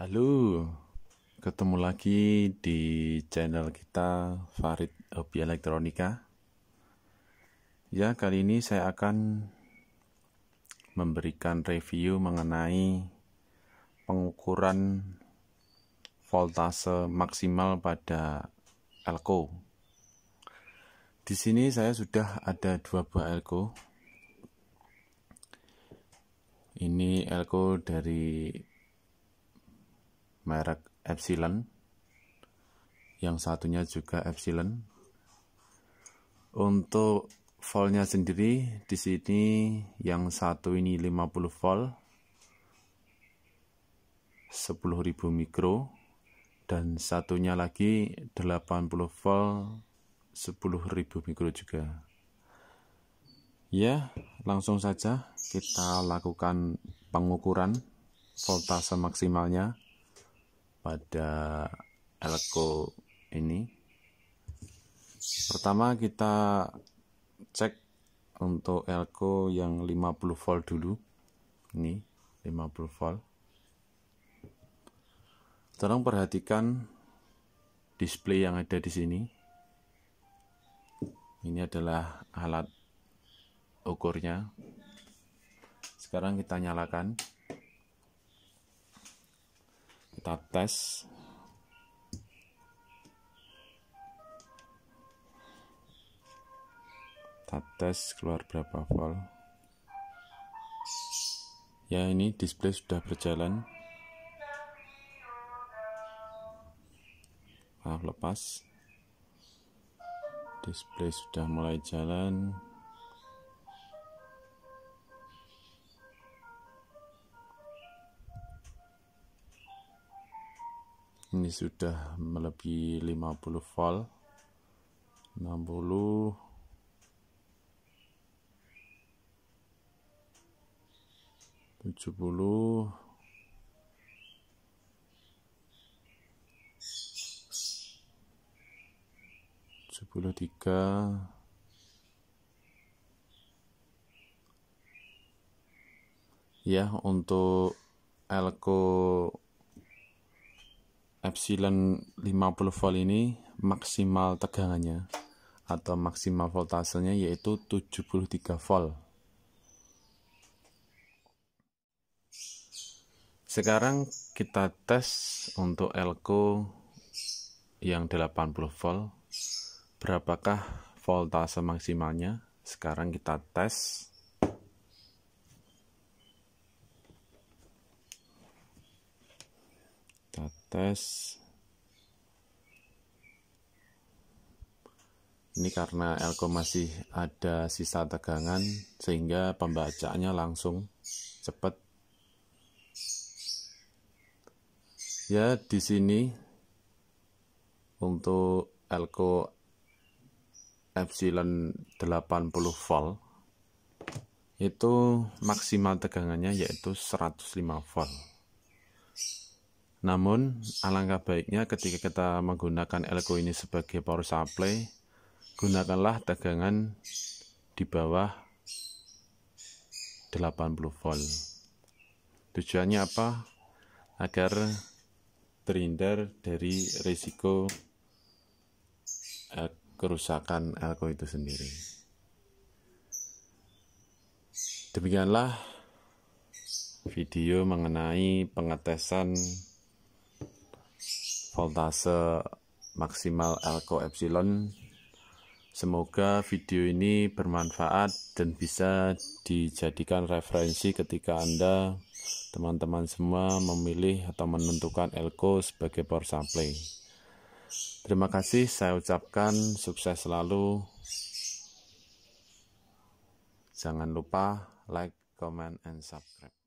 Halo, ketemu lagi di channel kita Farid Hobi Elektronika. Ya, kali ini saya akan memberikan review mengenai pengukuran voltase maksimal pada elko. Di sini saya sudah ada dua buah elko. Ini elko dari merek Epsilon yang satunya juga Epsilon untuk voltnya sendiri di sini yang satu ini 50 volt 10.000 mikro dan satunya lagi 80 volt 10.000 mikro juga ya langsung saja kita lakukan pengukuran voltase maksimalnya pada elko ini pertama kita cek untuk elko yang 50 volt dulu ini 50 volt tolong perhatikan display yang ada di sini ini adalah alat ukurnya sekarang kita nyalakan kita tes kita tes keluar berapa volt ya ini display sudah berjalan maaf lepas display sudah mulai jalan ini sudah melebihi 50 volt 60 70 73 ya untuk elko epsilon 50 volt ini maksimal tegangannya atau maksimal voltasenya yaitu 73 volt. Sekarang kita tes untuk elko yang 80 volt. Berapakah voltase maksimalnya? Sekarang kita tes. tes ini karena elko masih ada sisa tegangan sehingga pembacaannya langsung cepat ya di sini untuk elko epsilon 80 volt itu maksimal tegangannya yaitu 105 volt namun, alangkah baiknya ketika kita menggunakan elko ini sebagai power supply, gunakanlah tegangan di bawah 80 volt. Tujuannya apa? Agar terhindar dari risiko eh, kerusakan elko itu sendiri. Demikianlah video mengenai pengetesan voltase maksimal elko epsilon Semoga video ini bermanfaat dan bisa dijadikan referensi ketika Anda, teman-teman semua, memilih atau menentukan elko sebagai power supply. Terima kasih, saya ucapkan sukses selalu. Jangan lupa like, comment, and subscribe.